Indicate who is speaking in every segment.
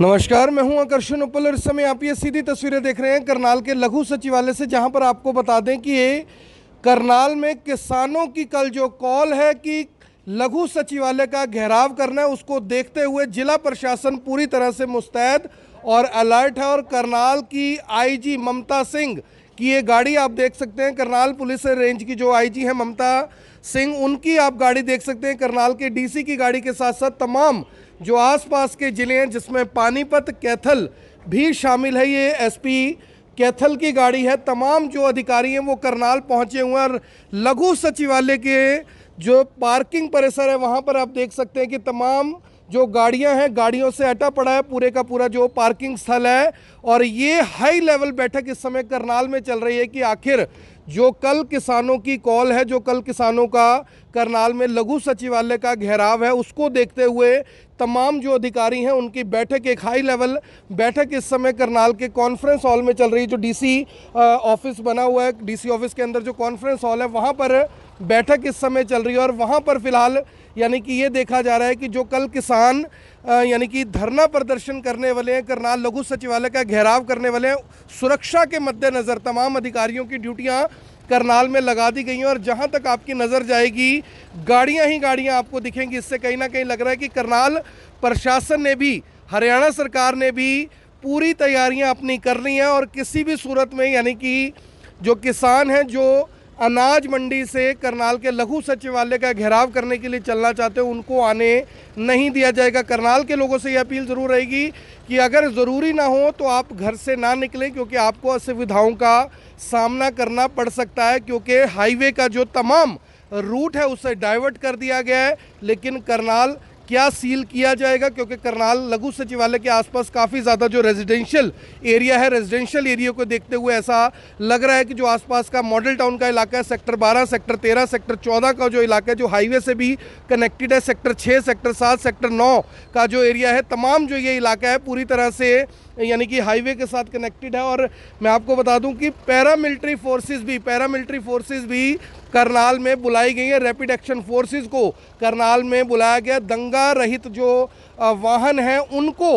Speaker 1: नमस्कार मैं हूं आकर्षण उपल और इस समय आप ये सीधी तस्वीरें देख रहे हैं करनाल के लघु सचिवालय से जहां पर आपको बता दें कि ये करनाल में किसानों की कल जो कॉल है कि लघु सचिवालय का घेराव करना है उसको देखते हुए जिला प्रशासन पूरी तरह से मुस्तैद और अलर्ट है और करनाल की आईजी ममता सिंह की ये गाड़ी आप देख सकते हैं करनाल पुलिस रेंज की जो आई है ममता सिंह उनकी आप गाड़ी देख सकते हैं करनाल के डी की गाड़ी के साथ साथ तमाम जो आसपास के ज़िले हैं जिसमें पानीपत कैथल भी शामिल है ये एसपी कैथल की गाड़ी है तमाम जो अधिकारी हैं वो करनाल पहुंचे हुए हैं और लघु सचिवालय के जो पार्किंग परिसर है वहाँ पर आप देख सकते हैं कि तमाम जो गाड़ियां हैं गाड़ियों से अटा पड़ा है पूरे का पूरा जो पार्किंग स्थल है और ये हाई लेवल बैठक इस समय करनाल में चल रही है कि आखिर जो कल किसानों की कॉल है जो कल किसानों का करनाल में लघु सचिवालय का घेराव है उसको देखते हुए तमाम जो अधिकारी हैं उनकी बैठक एक हाई लेवल बैठक इस समय करनाल के कॉन्फ्रेंस हॉल में चल रही है जो डीसी ऑफिस बना हुआ है डीसी ऑफिस के अंदर जो कॉन्फ्रेंस हॉल है वहाँ पर बैठक इस समय चल रही है और वहाँ पर फिलहाल यानी कि ये देखा जा रहा है कि जो कल किसान यानी कि धरना प्रदर्शन करने वाले हैं करनाल लघु सचिवालय का घेराव करने वाले हैं सुरक्षा के मद्देनज़र तमाम अधिकारियों की ड्यूटियाँ करनाल में लगा दी गई हैं और जहां तक आपकी नज़र जाएगी गाड़ियां ही गाड़ियां आपको दिखेंगी इससे कहीं ना कहीं लग रहा है कि करनाल प्रशासन ने भी हरियाणा सरकार ने भी पूरी तैयारियां अपनी कर ली हैं और किसी भी सूरत में यानी कि जो किसान हैं जो अनाज मंडी से करनाल के लघु सचिवालय का घेराव करने के लिए चलना चाहते हो उनको आने नहीं दिया जाएगा करनाल के लोगों से ये अपील ज़रूर रहेगी कि अगर ज़रूरी ना हो तो आप घर से ना निकलें क्योंकि आपको असुविधाओं का सामना करना पड़ सकता है क्योंकि हाईवे का जो तमाम रूट है उसे डाइवर्ट कर दिया गया है लेकिन करनाल क्या सील किया जाएगा क्योंकि करनाल लघु सचिवालय के आसपास काफ़ी ज़्यादा जो रेजिडेंशियल एरिया है रेजिडेंशियल एरिया को देखते हुए ऐसा लग रहा है कि जो आसपास का मॉडल टाउन का इलाका है सेक्टर 12 सेक्टर 13 सेक्टर 14 का जो इलाका है जो हाईवे से भी कनेक्टेड है सेक्टर 6 सेक्टर 7 सेक्टर 9 का जो एरिया है तमाम जो ये इलाका है पूरी तरह से यानी कि हाईवे के साथ कनेक्टेड है और मैं आपको बता दूँ कि पैरामिलिट्री फोर्सेज भी पैरामिलिट्री फोर्सेज भी करनाल में बुलाई गई है रैपिड एक्शन फोर्सेस को करनाल में बुलाया गया दंगा रहित जो वाहन हैं उनको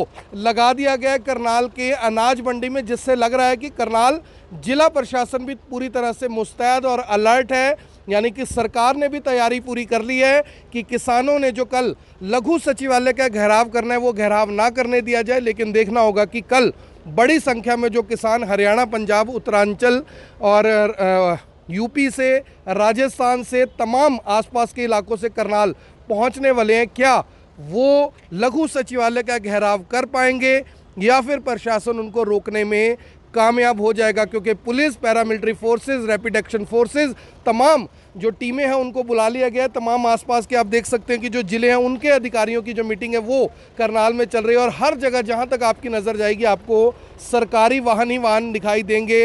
Speaker 1: लगा दिया गया करनाल के अनाज मंडी में जिससे लग रहा है कि करनाल जिला प्रशासन भी पूरी तरह से मुस्तैद और अलर्ट है यानी कि सरकार ने भी तैयारी पूरी कर ली है कि किसानों ने जो कल लघु सचिवालय का घेराव करना है वो घेराव ना करने दिया जाए लेकिन देखना होगा कि कल बड़ी संख्या में जो किसान हरियाणा पंजाब उत्तरांचल और यूपी से राजस्थान से तमाम आसपास के इलाकों से करनाल पहुंचने वाले हैं क्या वो लघु सचिवालय का घेराव कर पाएंगे या फिर प्रशासन उनको रोकने में कामयाब हो जाएगा क्योंकि police paramilitary forces rapid action forces तमाम जो टीमें हैं उनको बुला लिया गया है तमाम आसपास के आप देख सकते हैं कि जो ज़िले हैं उनके अधिकारियों की जो मीटिंग है वो करनाल में चल रही है और हर जगह जहां तक आपकी नज़र जाएगी आपको सरकारी वाहन ही वाहन दिखाई देंगे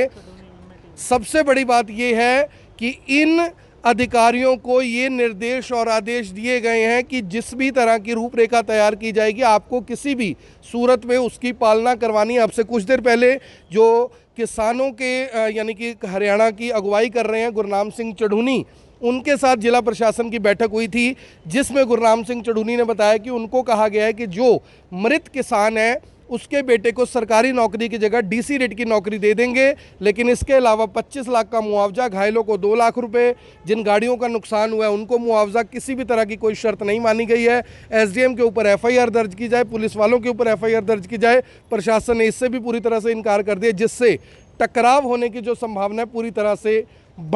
Speaker 1: सबसे बड़ी बात ये है कि इन अधिकारियों को ये निर्देश और आदेश दिए गए हैं कि जिस भी तरह की रूपरेखा तैयार की जाएगी आपको किसी भी सूरत में उसकी पालना करवानी है आपसे कुछ देर पहले जो किसानों के यानी कि हरियाणा की अगुवाई कर रहे हैं गुरनाम सिंह चढ़ूनी उनके साथ जिला प्रशासन की बैठक हुई थी जिसमें गुरनाम सिंह चढ़ूनी ने बताया कि उनको कहा गया है कि जो मृत किसान हैं उसके बेटे को सरकारी नौकरी की जगह डीसी रेट की नौकरी दे देंगे लेकिन इसके अलावा 25 लाख का मुआवजा घायलों को दो लाख रुपए जिन गाड़ियों का नुकसान हुआ है उनको मुआवजा किसी भी तरह की कोई शर्त नहीं मानी गई है एसडीएम के ऊपर एफआईआर दर्ज की जाए पुलिस वालों के ऊपर आर दर्ज की जाए प्रशासन ने इससे भी पूरी तरह से इनकार कर दिया जिससे टकराव होने की जो संभावना है पूरी तरह से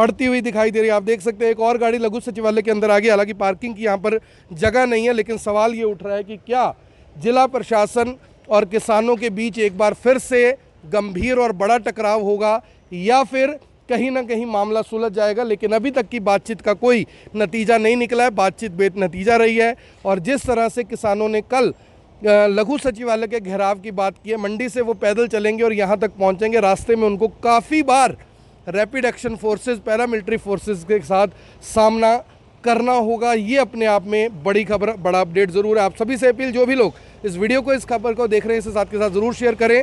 Speaker 1: बढ़ती हुई दिखाई दे रही है आप देख सकते हैं एक और गाड़ी लघु सचिवालय के अंदर आ गई हालांकि पार्किंग की यहाँ पर जगह नहीं है लेकिन सवाल ये उठ रहा है कि क्या जिला प्रशासन और किसानों के बीच एक बार फिर से गंभीर और बड़ा टकराव होगा या फिर कहीं ना कहीं मामला सुलझ जाएगा लेकिन अभी तक की बातचीत का कोई नतीजा नहीं निकला है बातचीत बेत नतीजा रही है और जिस तरह से किसानों ने कल लघु सचिवालय के घेराव की बात की है मंडी से वो पैदल चलेंगे और यहाँ तक पहुँचेंगे रास्ते में उनको काफ़ी बार rapid action forces paramilitary forces के साथ सामना करना होगा ये अपने आप में बड़ी खबर बड़ा अपडेट ज़रूर है आप सभी से अपील जो भी लोग इस वीडियो को इस खबर को देख रहे हैं इसे साथ के साथ ज़रूर शेयर करें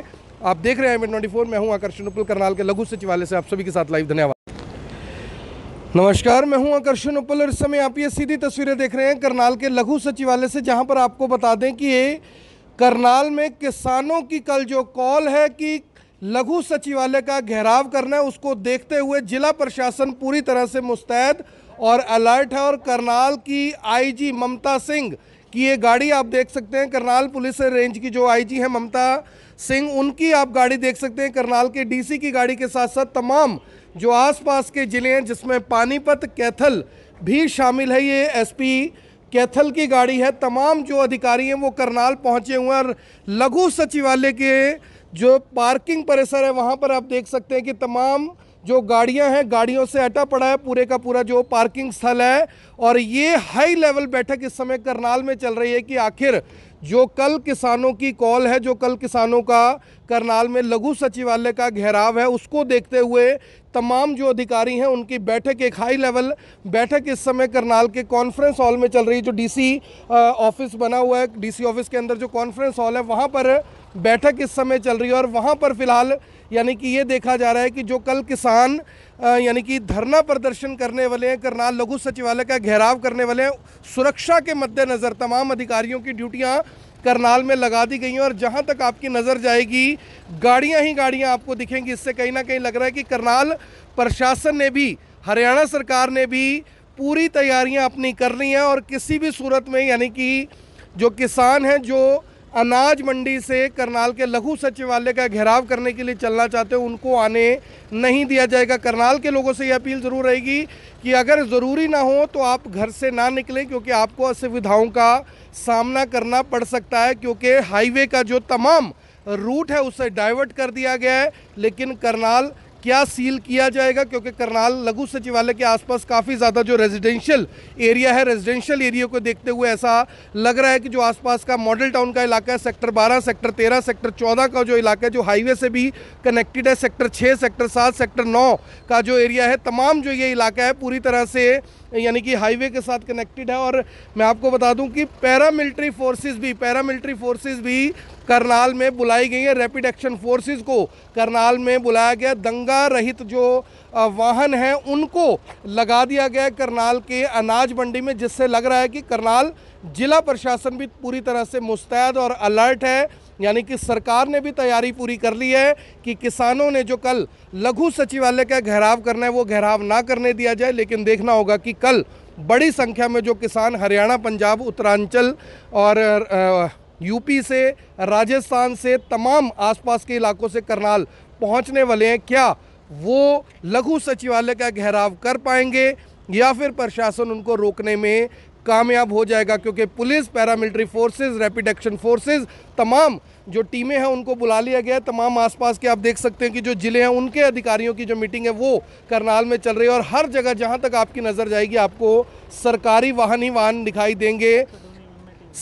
Speaker 1: आप देख रहे हैं एम ट्वेंटी मैं हूँ आकर्षण उपल करनाल के लघु सचिवालय से आप सभी के साथ लाइव धन्यवाद नमस्कार मैं हूं आकर्षण उपल और इस समय आप ये सीधी तस्वीरें देख रहे हैं करनाल के लघु सचिवालय से जहां पर आपको बता दें कि ये करनाल में किसानों की कल जो कॉल है कि लघु सचिवालय का घेराव करना है उसको देखते हुए जिला प्रशासन पूरी तरह से मुस्तैद और अलर्ट है और करनाल की आईजी ममता सिंह की ये गाड़ी आप देख सकते हैं करनाल पुलिस रेंज की जो आईजी है ममता सिंह उनकी आप गाड़ी देख सकते हैं करनाल के डीसी की गाड़ी के साथ साथ तमाम जो आसपास के ज़िले हैं जिसमें पानीपत कैथल भी शामिल है ये एसपी कैथल की गाड़ी है तमाम जो अधिकारी हैं वो करनाल पहुंचे हुए हैं और लघु सचिवालय के जो पार्किंग परिसर है वहाँ पर आप देख सकते हैं कि तमाम जो गाड़ियां हैं गाड़ियों से अटा पड़ा है पूरे का पूरा जो पार्किंग स्थल है और ये हाई लेवल बैठक इस समय करनाल में चल रही है कि आखिर जो कल किसानों की कॉल है जो कल किसानों का करनाल में लघु सचिवालय का घेराव है उसको देखते हुए तमाम जो अधिकारी हैं उनकी बैठक एक हाई लेवल बैठक इस समय करनाल के कॉन्फ्रेंस हॉल में चल रही है जो डीसी ऑफिस बना हुआ है डीसी ऑफिस के अंदर जो कॉन्फ्रेंस हॉल है वहाँ पर बैठक इस समय चल रही है और वहाँ पर फिलहाल यानी कि ये देखा जा रहा है कि जो कल किसान यानी कि धरना प्रदर्शन करने वाले हैं करनाल लघु सचिवालय का घेराव करने वाले हैं सुरक्षा के मद्देनज़र तमाम अधिकारियों की ड्यूटियाँ करनाल में लगा दी गई हैं और जहां तक आपकी नज़र जाएगी गाड़ियां ही गाड़ियां आपको दिखेंगी इससे कहीं ना कहीं लग रहा है कि करनाल प्रशासन ने भी हरियाणा सरकार ने भी पूरी तैयारियां अपनी कर ली हैं और किसी भी सूरत में यानी कि जो किसान हैं जो अनाज मंडी से करनाल के लघु सचिवालय का घेराव करने के लिए चलना चाहते हो उनको आने नहीं दिया जाएगा करनाल के लोगों से ये अपील ज़रूर रहेगी कि अगर ज़रूरी ना हो तो आप घर से ना निकलें क्योंकि आपको असुविधाओं का सामना करना पड़ सकता है क्योंकि हाईवे का जो तमाम रूट है उसे डाइवर्ट कर दिया गया है लेकिन करनाल क्या सील किया जाएगा क्योंकि करनाल लघु सचिवालय के आसपास काफ़ी ज़्यादा जो रेजिडेंशियल एरिया है रेजिडेंशियल एरिया को देखते हुए ऐसा लग रहा है कि जो आसपास का मॉडल टाउन का इलाका है सेक्टर 12 सेक्टर 13 सेक्टर 14 का जो इलाका है जो हाईवे से भी कनेक्टेड है सेक्टर 6 सेक्टर 7 सेक्टर 9 का जो एरिया है तमाम जो ये इलाका है पूरी तरह से यानी कि हाईवे के साथ कनेक्टेड है और मैं आपको बता दूं कि पैरामिलिट्री फोर्सेस भी पैरामिलिट्री फोर्सेस भी करनाल में बुलाई गई है रैपिड एक्शन फोर्सेस को करनाल में बुलाया गया दंग भंगार रहित जो वाहन हैं उनको लगा दिया गया करनाल के अनाज मंडी में जिससे लग रहा है कि करनाल जिला प्रशासन भी पूरी तरह से मुस्तैद और अलर्ट है यानी कि सरकार ने भी तैयारी पूरी कर ली है कि किसानों ने जो कल लघु सचिवालय का घेराव करना है वो घेराव ना करने दिया जाए लेकिन देखना होगा कि कल बड़ी संख्या में जो किसान हरियाणा पंजाब उत्तरांचल और यूपी से राजस्थान से तमाम आसपास के इलाकों से करनाल पहुंचने वाले हैं क्या वो लघु सचिवालय का घेराव कर पाएंगे या फिर प्रशासन उनको रोकने में कामयाब हो जाएगा क्योंकि police paramilitary forces rapid action forces तमाम जो टीमें हैं उनको बुला लिया गया तमाम आसपास के आप देख सकते हैं कि जो ज़िले हैं उनके अधिकारियों की जो मीटिंग है वो करनाल में चल रही है और हर जगह जहाँ तक आपकी नज़र जाएगी आपको सरकारी वाहन ही वाहन दिखाई देंगे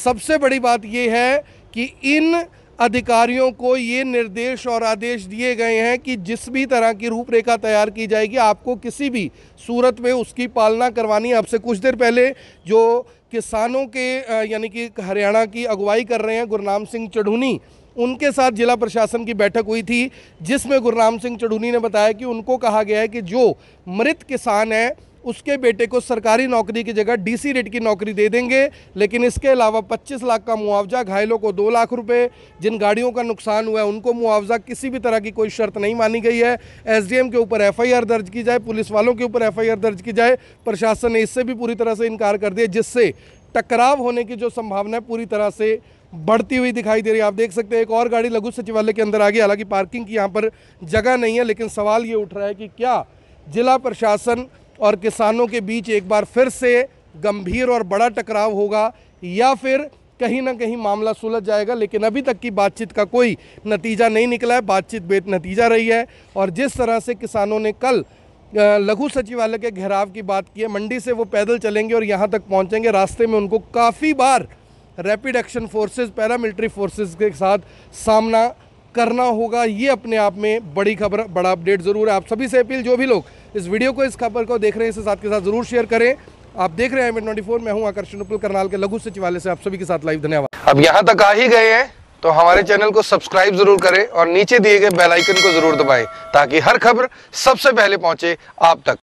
Speaker 1: सबसे बड़ी बात ये है कि इन अधिकारियों को ये निर्देश और आदेश दिए गए हैं कि जिस भी तरह की रूपरेखा तैयार की जाएगी आपको किसी भी सूरत में उसकी पालना करवानी है आपसे कुछ देर पहले जो किसानों के यानी कि हरियाणा की अगुवाई कर रहे हैं गुरनाम सिंह चढ़ूनी उनके साथ जिला प्रशासन की बैठक हुई थी जिसमें गुरनाम सिंह चढ़ूनी ने बताया कि उनको कहा गया है कि जो मृत किसान हैं उसके बेटे को सरकारी नौकरी की जगह डीसी रेट की नौकरी दे देंगे लेकिन इसके अलावा 25 लाख का मुआवजा घायलों को दो लाख रुपए जिन गाड़ियों का नुकसान हुआ है उनको मुआवजा किसी भी तरह की कोई शर्त नहीं मानी गई है एसडीएम के ऊपर एफआईआर दर्ज की जाए पुलिस वालों के ऊपर एफ दर्ज की जाए प्रशासन ने इससे भी पूरी तरह से इनकार कर दिया जिससे टकराव होने की जो संभावना है पूरी तरह से बढ़ती हुई दिखाई दे रही है आप देख सकते हैं एक और गाड़ी लघु सचिवालय के अंदर आ गई हालांकि पार्किंग की यहाँ पर जगह नहीं है लेकिन सवाल ये उठ रहा है कि क्या जिला प्रशासन और किसानों के बीच एक बार फिर से गंभीर और बड़ा टकराव होगा या फिर कहीं ना कहीं मामला सुलझ जाएगा लेकिन अभी तक की बातचीत का कोई नतीजा नहीं निकला है बातचीत बेत नतीजा रही है और जिस तरह से किसानों ने कल लघु सचिवालय के घेराव की बात की है मंडी से वो पैदल चलेंगे और यहाँ तक पहुँचेंगे रास्ते में उनको काफ़ी बार rapid action forces paramilitary forces के साथ सामना करना होगा ये अपने आप में बड़ी खबर बड़ा अपडेट ज़रूर है आप सभी से अपील जो भी लोग इस वीडियो को इस खबर को देख रहे हैं इसे साथ के साथ जरूर शेयर करें आप देख रहे हैं एम ट्वेंटी मैं हूं आकर्षण उपल करनाल के लघु सचिवालय से आप सभी के साथ लाइव धन्यवाद अब यहां तक आ ही गए हैं तो हमारे चैनल को सब्सक्राइब जरूर करें और नीचे दिए गए बेलाइकन को जरूर दबाए ताकि हर खबर सबसे पहले पहुंचे आप तक